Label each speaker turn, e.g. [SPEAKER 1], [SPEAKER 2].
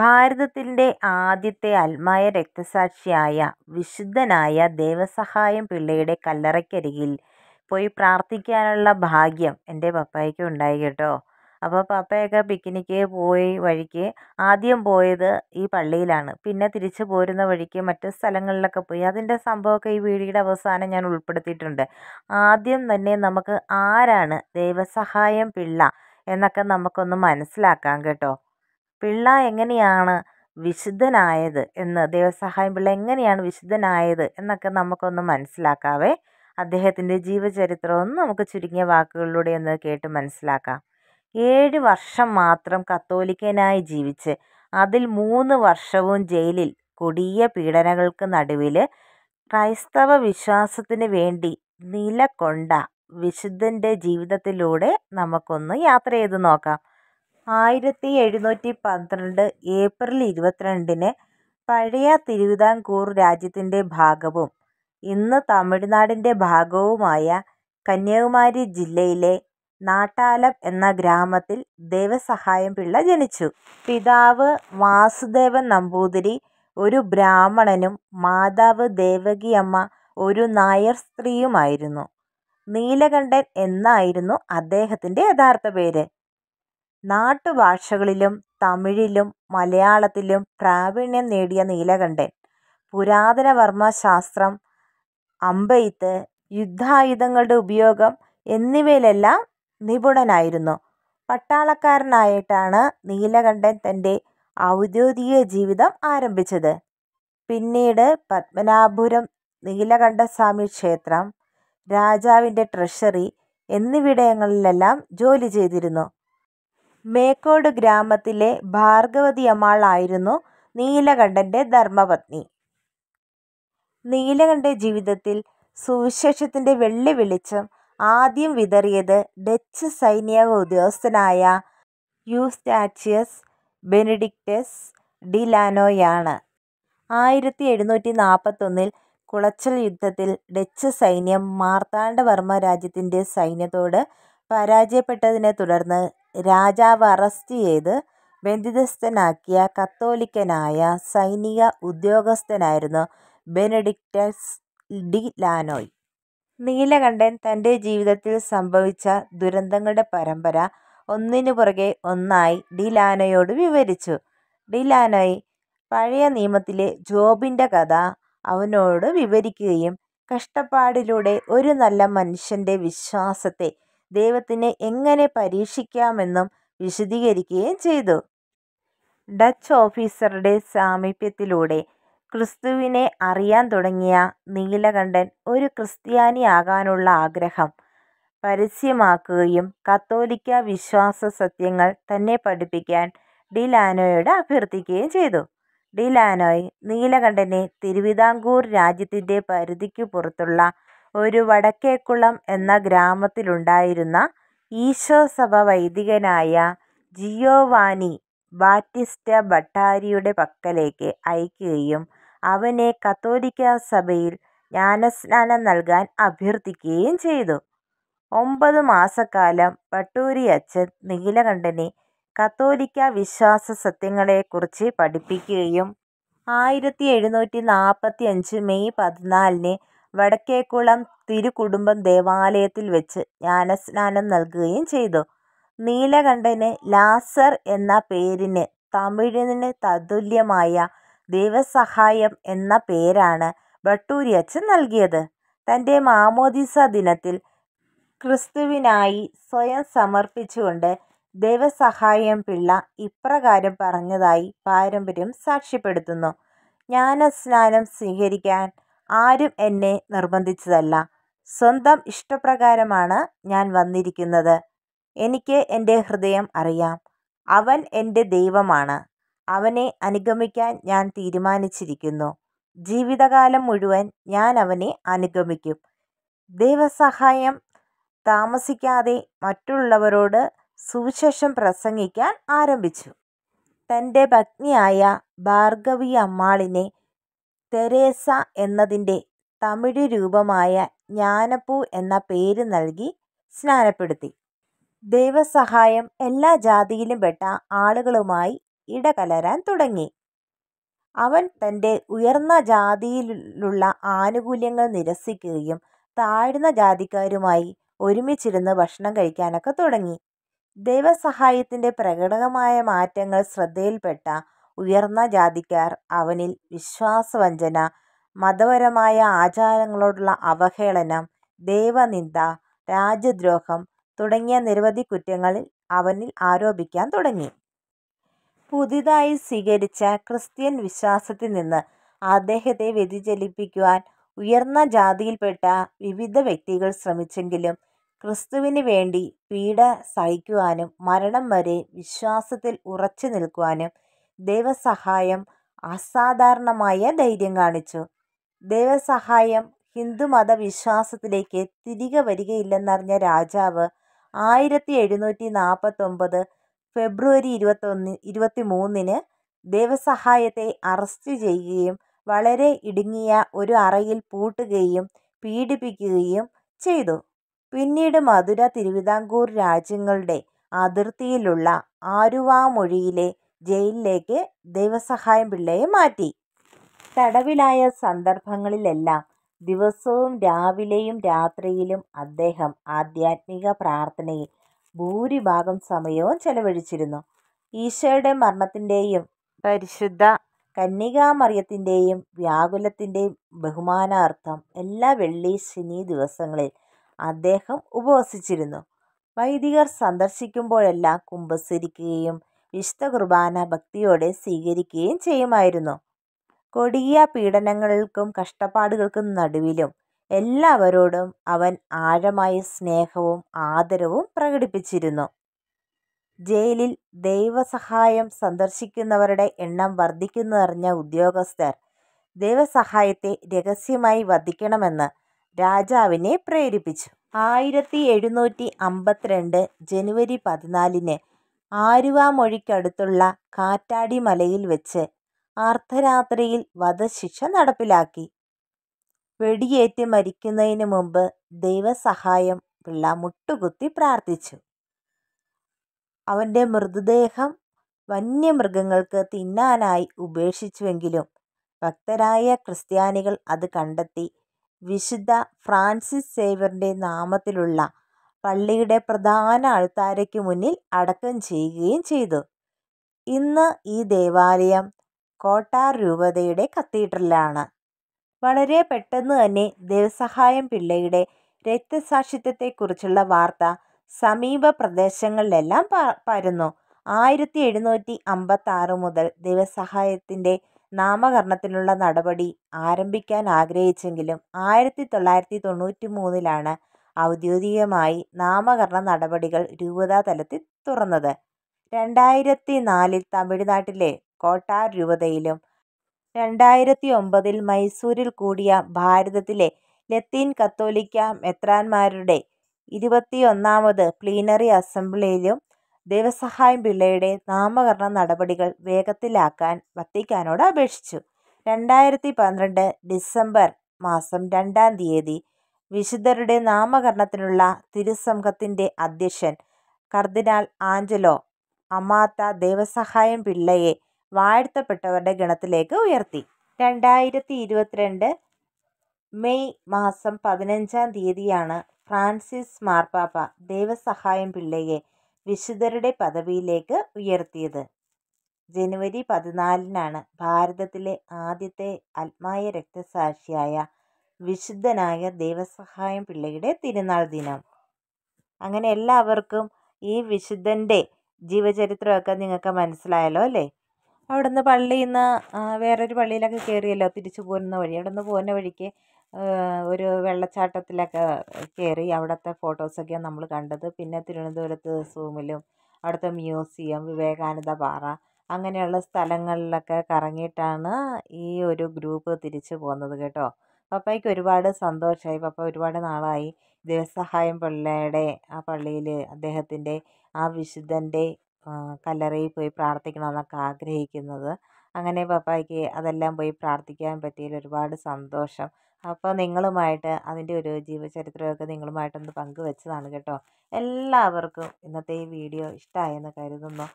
[SPEAKER 1] ഭാരതത്തിന്റെ ആദ്യത്തെ അൽമായ രക്തസാക്ഷിയായ വിശുദ്ധനായ ദേവസഹായം പിള്ളയുടെ കല്ലറയ്ക്കരികിൽ പോയി പ്രാർത്ഥിക്കാനുള്ള ഭാഗ്യം എൻ്റെ പപ്പായ്ക്ക് ഉണ്ടായി കേട്ടോ അപ്പോൾ പപ്പയൊക്കെ പിക്നിക്ക് പോയി വഴിക്ക് ആദ്യം പോയത് ഈ പള്ളിയിലാണ് പിന്നെ തിരിച്ചു പോരുന്ന വഴിക്ക് മറ്റു സ്ഥലങ്ങളിലൊക്കെ പോയി അതിൻ്റെ സംഭവമൊക്കെ ഈ വീഡിയോയുടെ അവസാനം ഞാൻ ഉൾപ്പെടുത്തിയിട്ടുണ്ട് ആദ്യം തന്നെ നമുക്ക് ആരാണ് ദേവസഹായം പിള്ള എന്നൊക്കെ നമുക്കൊന്ന് മനസ്സിലാക്കാം കേട്ടോ പിള്ള എങ്ങനെയാണ് വിശുദ്ധനായത് എന്ന് ദൈവസഹായം പിള്ള എങ്ങനെയാണ് വിശുദ്ധനായത് എന്നൊക്കെ നമുക്കൊന്ന് മനസ്സിലാക്കാവേ അദ്ദേഹത്തിൻ്റെ ജീവചരിത്രം ഒന്ന് നമുക്ക് ചുരുങ്ങിയ വാക്കുകളിലൂടെ ഒന്ന് കേട്ട് മനസ്സിലാക്കാം ഏഴ് വർഷം മാത്രം കത്തോലിക്കനായി ജീവിച്ച് അതിൽ മൂന്ന് വർഷവും ജയിലിൽ കൊടിയ പീഡനങ്ങൾക്ക് നടുവിൽ ക്രൈസ്തവ വിശ്വാസത്തിന് വേണ്ടി നിലകൊണ്ട വിശുദ്ധൻ്റെ ജീവിതത്തിലൂടെ നമുക്കൊന്ന് യാത്ര ചെയ്ത് നോക്കാം ആയിരത്തി എഴുന്നൂറ്റി പന്ത്രണ്ട് ഏപ്രിൽ ഇരുപത്തിരണ്ടിന് പഴയ തിരുവിതാംകൂർ രാജ്യത്തിൻ്റെ ഭാഗവും ഇന്ന് തമിഴ്നാടിൻ്റെ ഭാഗവുമായ കന്യാകുമാരി ജില്ലയിലെ നാട്ടാലം എന്ന ഗ്രാമത്തിൽ ദേവസഹായം പിള്ള ജനിച്ചു. പിതാവ് വാസുദേവൻ നമ്പൂതിരി ഒരു ബ്രാഹ്മണനും മാതാവ് ദേവകിയമ്മ ഒരു നായർ സ്ത്രീയുമായിരുന്നു. നീലകണ്ഠൻ എന്നായിരുന്നു അദ്ദേഹത്തിൻ്റെ യഥാർത്ഥ പേര്. നാട്ടുഭാഷകളിലും തമിഴിലും മലയാളത്തിലും പ്രാവീണ്യം നേടിയ നീലകണ്ഠൻ വർമ്മശാസ്ത്രം അമ്പെയ്ത്ത്, യുദ്ധായുധങ്ങളുടെ ഉപയോഗം എന്നിവയിലെല്ലാം നിപുണനായിരുന്നു. പട്ടാളക്കാരനായിട്ടാണ് നീലകണ്ഠൻ തന്റെ ഔദ്യോഗിക ജീവിതം ആരംഭിച്ചത്. പിന്നീട് പത്മനാഭപുരം നീലകണ്ഠസ്വാമി ക്ഷേത്രം, രാജാവിന്റെ ട്രഷറി എന്നിവിടങ്ങളിലെല്ലാം ജോലി ചെയ്തിരുന്നു. മേക്കോട് ഗ്രാമത്തിലെ ഭാർഗ്ഗവതിയമ്മാൾ ആയിരുന്നു നീലകണ്ഠൻ്റെ ധർമ്മപത്നി. നീലകണ്ഠ ജീവിതത്തിൽ സുവിശേഷത്തിൻ്റെ വെള്ളി വെളിച്ചം ആദ്യം വിതറിയത് ഡച്ച് സൈനിക ഉദ്യോഗസ്ഥനായ യുസ്റ്റാച്ചിയസ് ബെനഡിക്റ്റസ് ഡിലാനോയാണ്. ആയിരത്തി എഴുന്നൂറ്റി നാൽപ്പത്തൊന്നിൽ കുളച്ചൽ യുദ്ധത്തിൽ ഡച്ച് സൈന്യം മാർത്താണ്ഡവർമ്മ രാജ്യത്തിൻ്റെ സൈന്യത്തോട് പരാജയപ്പെട്ടതിനെ തുടർന്ന് രാജാവ് അറസ്റ്റ് ചെയ്ത് ബന്ധിതസ്ഥനാക്കിയ കത്തോലിക്കനായ സൈനിക ഉദ്യോഗസ്ഥനായിരുന്നു ബെനഡിക്റ്റസ് ഡി ലാനോയ്. നീലകണ്ഠൻ തന്റെ ജീവിതത്തിൽ സംഭവിച്ച ദുരന്തങ്ങളുടെ പരമ്പര പുറകെ ഒന്നായി ഡി ലാനോയോട് വിവരിച്ചു. ഡി ലാനോയ് പഴയ നിയമത്തിലെ ജോബിന്റെ കഥ അവനോട് വിവരിക്കുകയും കഷ്ടപ്പാടിലൂടെ ഒരു നല്ല മനുഷ്യന്റെ വിശ്വാസത്തെ ദൈവത്തിനെ എങ്ങനെ പരീക്ഷിക്കാമെന്നും വിശദീകരിക്കുകയും ചെയ്തു ഡച്ച് ഓഫീസറുടെ സാമീപ്യത്തിലൂടെ ക്രിസ്തുവിനെ അറിയാൻ തുടങ്ങിയ നീലകണ്ഠൻ ഒരു ക്രിസ്ത്യാനിയാകാനുള്ള ആഗ്രഹം പരസ്യമാക്കുകയും കത്തോലിക്ക വിശ്വാസ സത്യങ്ങൾ തന്നെ പഠിപ്പിക്കാൻ ഡിലാനോയോട് അഭ്യർത്ഥിക്കുകയും ചെയ്തു ഡിലാനോയ് നീലകണ്ഠനെ തിരുവിതാംകൂർ രാജ്യത്തിൻ്റെ പരിധിക്ക് പുറത്തുള്ള ഒരു വടക്കേക്കുളം എന്ന ഗ്രാമത്തിലുണ്ടായിരുന്ന ഈശോസഭ വൈദികനായ ജിയോവാനി ബാറ്റിസ്റ്റ ബട്ടാരിയുടെ പക്കലേക്ക് അയക്കുകയും അവനെ സഭയിൽ ജ്ഞാനസ്നാനം നൽകാൻ അഭ്യർത്ഥിക്കുകയും ചെയ്തു. ഒമ്പത് മാസക്കാലം അച്ഛൻ നീലകണ്ഠനെ കത്തോലിക്കാ സത്യങ്ങളെക്കുറിച്ച് പഠിപ്പിക്കുകയും ആയിരത്തി എഴുന്നൂറ്റി അഞ്ച് മെയ് പതിനാലിന് വടക്കേക്കുളം തിരുകുടുംബം ദേവാലയത്തിൽ വെച്ച് ജ്ഞാനസ്നാനം നൽകുകയും ചെയ്തു. നീലകണ്ഠന് ലാസർ എന്ന പേരിന് തമിഴിന് തതുല്യമായ ദൈവസഹായം എന്ന പേരാണ് അച്ഛൻ നൽകിയത്. തൻ്റെ മാമോദിസ ദിനത്തിൽ ക്രിസ്തുവിനായി സ്വയം സമർപ്പിച്ചുകൊണ്ട് ദൈവസഹായം പിള്ള ഇപ്രകാരം പറഞ്ഞതായി പാരമ്പര്യം സാക്ഷ്യപ്പെടുത്തുന്നു. ജ്ഞാനസ്നാനം സ്വീകരിക്കാൻ ആരും എന്നെ നിർബന്ധിച്ചതല്ല സ്വന്തം ഇഷ്ടപ്രകാരമാണ് ഞാൻ വന്നിരിക്കുന്നത് എനിക്ക് എൻ്റെ ഹൃദയം അറിയാം അവൻ എൻ്റെ ദൈവമാണ് അവനെ അനുഗമിക്കാൻ ഞാൻ തീരുമാനിച്ചിരിക്കുന്നു ജീവിതകാലം മുഴുവൻ ഞാൻ അവനെ അനുഗമിക്കും ദൈവസഹായം താമസിക്കാതെ മറ്റുള്ളവരോട് സുവിശേഷം പ്രസംഗിക്കാൻ ആരംഭിച്ചു തൻ്റെ ഭഗ്നിയായ ഭാർഗവി അമ്മാളിനെ തെരേസ എന്നതിൻ്റെ തമിഴ് രൂപമായ ജ്ഞാനപ്പൂ എന്ന പേര് നൽകി സ്നാനപ്പെടുത്തി. ദൈവസഹായം എല്ലാ ജാതിയിലും പെട്ട ആളുകളുമായി ഇടകലരാൻ തുടങ്ങി. അവൻ തൻ്റെ ഉയർന്ന ജാതിയിലുള്ള ആനുകൂല്യങ്ങൾ നിരസിക്കുകയും താഴ്ന്ന ജാതിക്കാരുമായി ഒരുമിച്ചിരുന്ന് ഭക്ഷണം കഴിക്കാനൊക്കെ തുടങ്ങി. ദൈവസഹായത്തിൻ്റെ പ്രകടകമായ മാറ്റങ്ങൾ ശ്രദ്ധയിൽപ്പെട്ട ഉയർന്ന ജാതിക്കാർ അവനിൽ വിശ്വാസവഞ്ചന, മതപരമായ ആചാരങ്ങളോടുള്ള അവഹേളനം, ദൈവനിന്ദ, രാജ്യദ്രോഹം തുടങ്ങിയ നിരവധി കുറ്റങ്ങൾ അവനിൽ ആരോപിക്കാൻ തുടങ്ങി. പുതിയതായി സ്വീകരിച്ച ക്രിസ്ത്യൻ വിശ്വാസത്തിൽ നിന്ന് അദ്ദേഹത്തെ വ്യതിചലിപ്പിക്കുവാൻ ഉയർന്ന ജാതിയിൽപ്പെട്ട വിവിധ വ്യക്തികൾ ശ്രമിച്ചെങ്കിലും ക്രിസ്തുവിന് വേണ്ടി പീഡ സഹിക്കുവാനും മരണം വരെ വിശ്വാസത്തിൽ ഉറച്ചുനിൽക്കുവാനും ദൈവസഹായം അസാധാരണമായ ധൈര്യം കാണിച്ചു. ദൈവസഹായം ഹിന്ദു മതവിശ്വാസത്തിലേക്ക് തിരികെ വരികയില്ലെന്നറിഞ്ഞ രാജാവ് ആയിരത്തി എഴുന്നൂറ്റി ഒമ്പത് ഫെബ്രുവരി ഇരുപത്തൊന്ന് മൂന്നിന് ദൈവസഹായത്തെ അറസ്റ്റ് ചെയ്യുകയും വളരെ ഇടുങ്ങിയ ഒരു അറയിൽ പൂട്ടുകയും പീഡിപ്പിക്കുകയും ചെയ്തു. പിന്നീട് മധുര, തിരുവിതാംകൂർ രാജ്യങ്ങളുടെ അതിർത്തിയിലുള്ള ആരുവാമൊഴിയിലെ ജയിലിലേക്ക് ദൈവസഹായം പിള്ളയെ മാറ്റി തടവിലായ സന്ദർഭങ്ങളിലെല്ലാം ദിവസവും രാവിലെയും രാത്രിയിലും അദ്ദേഹം ആധ്യാത്മിക പ്രാർത്ഥനയിൽ ഭൂരിഭാഗം സമയവും ചെലവഴിച്ചിരുന്നു ഈശോയുടെ മരണത്തിൻ്റെയും പരിശുദ്ധ കന്യകാമറിയത്തിൻ്റെയും വ്യാകുലത്തിൻ്റെയും ബഹുമാനാർത്ഥം എല്ലാ വെള്ളി ശനി ദിവസങ്ങളിൽ അദ്ദേഹം ഉപവസിച്ചിരുന്നു വൈദികർ സന്ദർശിക്കുമ്പോഴെല്ലാം കുമ്പസരിക്കുകയും വിശുദ്ധ കുർബാന ഭക്തിയോടെ സ്വീകരിക്കുകയും ചെയ്യുമായിരുന്നു കൊടിയ പീഡനങ്ങൾക്കും കഷ്ടപ്പാടുകൾക്കും നടുവിലും എല്ലാവരോടും അവൻ ആഴമായ സ്നേഹവും ആദരവും പ്രകടിപ്പിച്ചിരുന്നു ജയിലിൽ ദൈവസഹായം സന്ദർശിക്കുന്നവരുടെ എണ്ണം വർദ്ധിക്കുന്നറിഞ്ഞ ഉദ്യോഗസ്ഥർ ദൈവസഹായത്തെ രഹസ്യമായി വധിക്കണമെന്ന് രാജാവിനെ പ്രേരിപ്പിച്ചു ആയിരത്തി എഴുന്നൂറ്റി അമ്പത്തിരണ്ട് ജനുവരി പതിനാലിന് ആരുവാമൊഴിക്കടുത്തുള്ള കാറ്റാടി മലയിൽ വെച്ച് അർദ്ധരാത്രിയിൽ വധശിക്ഷ നടപ്പിലാക്കി. വെടിയേറ്റ് മരിക്കുന്നതിന് മുമ്പ് ദൈവസഹായം പിള്ള മുട്ടുകുത്തി പ്രാർത്ഥിച്ചു. അവന്റെ മൃതദേഹം വന്യമൃഗങ്ങൾക്ക് തിന്നാനായി ഉപേക്ഷിച്ചുവെങ്കിലും ഭക്തരായ ക്രിസ്ത്യാനികൾ അത് കണ്ടെത്തി വിശുദ്ധ ഫ്രാൻസിസ് സേവറിൻ്റെ നാമത്തിലുള്ള പള്ളിയുടെ പ്രധാന അൾത്താരയ്ക്ക് മുന്നിൽ അടക്കം ചെയ്യുകയും ചെയ്തു ഇന്ന് ഈ ദേവാലയം കോട്ടാർ രൂപതയുടെ കത്തീഡ്രലാണ് വളരെ പെട്ടെന്ന് തന്നെ ദേവസഹായം പിള്ളയുടെ രക്തസാക്ഷിത്വത്തെക്കുറിച്ചുള്ള വാർത്ത സമീപ പ്രദേശങ്ങളിലെല്ലാം പരന്നു ആയിരത്തി എഴുന്നൂറ്റി അമ്പത്തി ആറ് മുതൽ ദേവസഹായത്തിൻ്റെ നാമകരണത്തിനുള്ള നടപടി ആരംഭിക്കാൻ ആഗ്രഹിച്ചെങ്കിലും ആയിരത്തി തൊള്ളായിരത്തി തൊണ്ണൂറ്റി മൂന്നിലാണ് ഔദ്യോഗികമായി നാമകരണ നടപടികൾ തലത്തിൽ തുറന്നത്. രണ്ടായിരത്തി നാലിൽ തമിഴ്നാട്ടിലെ കോട്ടാർ രൂപതയിലും ഒമ്പതിൽ മൈസൂരിൽ കൂടിയ ഭാരതത്തിലെ ലത്തീൻ കത്തോലിക്ക മെത്രാന്മാരുടെ ഇരുപത്തിയൊന്നാമത് പ്ലീനറി അസംബ്ലിയിലും ദേവസഹായം പിള്ളയുടെ നാമകരണ നടപടികൾ വേഗത്തിലാക്കാൻ വത്തിക്കാനോട് അപേക്ഷിച്ചു. രണ്ടായിരത്തി പന്ത്രണ്ട് ഡിസംബർ മാസം രണ്ടാം തീയതി വിശുദ്ധരുടെ നാമകരണത്തിനുള്ള തിരുസംഘത്തിൻ്റെ അധ്യക്ഷൻ കർദിനാൾ ആഞ്ചലോ അമാത്ത ദേവസഹായം പിള്ളയെ വാഴ്ത്തപ്പെട്ടവരുടെ ഗണത്തിലേക്ക് ഉയർത്തി രണ്ടായിരത്തി ഇരുപത്തിരണ്ട് മെയ് മാസം പതിനഞ്ചാം തീയതിയാണ് ഫ്രാൻസിസ് മാർപ്പാപ്പ ദേവസഹായം പിള്ളയെ വിശുദ്ധരുടെ പദവിയിലേക്ക് ഉയർത്തിയത് ജനുവരി പതിനാലിനാണ് ഭാരതത്തിലെ ആദ്യത്തെ ആത്മായ രക്തസാക്ഷിയായ വിശുദ്ധനായ ദൈവസഹായം പിള്ളയുടെ തിരുനാൾ ദിനം അങ്ങനെ എല്ലാവർക്കും ഈ വിശുദ്ധൻ്റെ ജീവചരിത്രമൊക്കെ നിങ്ങൾക്ക് മനസ്സിലായല്ലോ അല്ലേ അവിടെ നിന്ന് പള്ളിയിൽ നിന്ന് വേറൊരു പള്ളിയിലൊക്കെ കയറിയല്ലോ തിരിച്ചു പോരുന്ന വഴി അവിടെ നിന്ന് പോകുന്ന വഴിക്ക് ഒരു വെള്ളച്ചാട്ടത്തിലൊക്കെ കയറി അവിടുത്തെ ഫോട്ടോസൊക്കെയാണ് നമ്മൾ കണ്ടത് പിന്നെ തിരുവനന്തപുരത്ത് സൂമിലും അവിടുത്തെ മ്യൂസിയം വിവേകാനന്ദ പാറ അങ്ങനെയുള്ള സ്ഥലങ്ങളിലൊക്കെ കറങ്ങിയിട്ടാണ് ഈ ഒരു ഗ്രൂപ്പ് തിരിച്ചു പോകുന്നത് കേട്ടോ പപ്പായ്ക്ക് ഒരുപാട് സന്തോഷമായി പപ്പ ഒരുപാട് നാളായി ദൈവസഹായം പിള്ളയുടെ ആ പള്ളിയിൽ അദ്ദേഹത്തിൻ്റെ ആ വിശുദ്ധൻ്റെ കല്ലറയിൽ പോയി പ്രാർത്ഥിക്കണമെന്നൊക്കെ ആഗ്രഹിക്കുന്നത് അങ്ങനെ പപ്പായ്ക്ക് അതെല്ലാം പോയി പ്രാർത്ഥിക്കാൻ പറ്റിയതിൽ ഒരുപാട് സന്തോഷം അപ്പോൾ നിങ്ങളുമായിട്ട് അതിൻ്റെ ഒരു ജീവചരിത്രമൊക്കെ നിങ്ങളുമായിട്ടൊന്ന് പങ്കുവെച്ചതാണ് കേട്ടോ എല്ലാവർക്കും ഇന്നത്തെ ഈ വീഡിയോ ഇഷ്ടമായെന്ന് കരുതുന്നു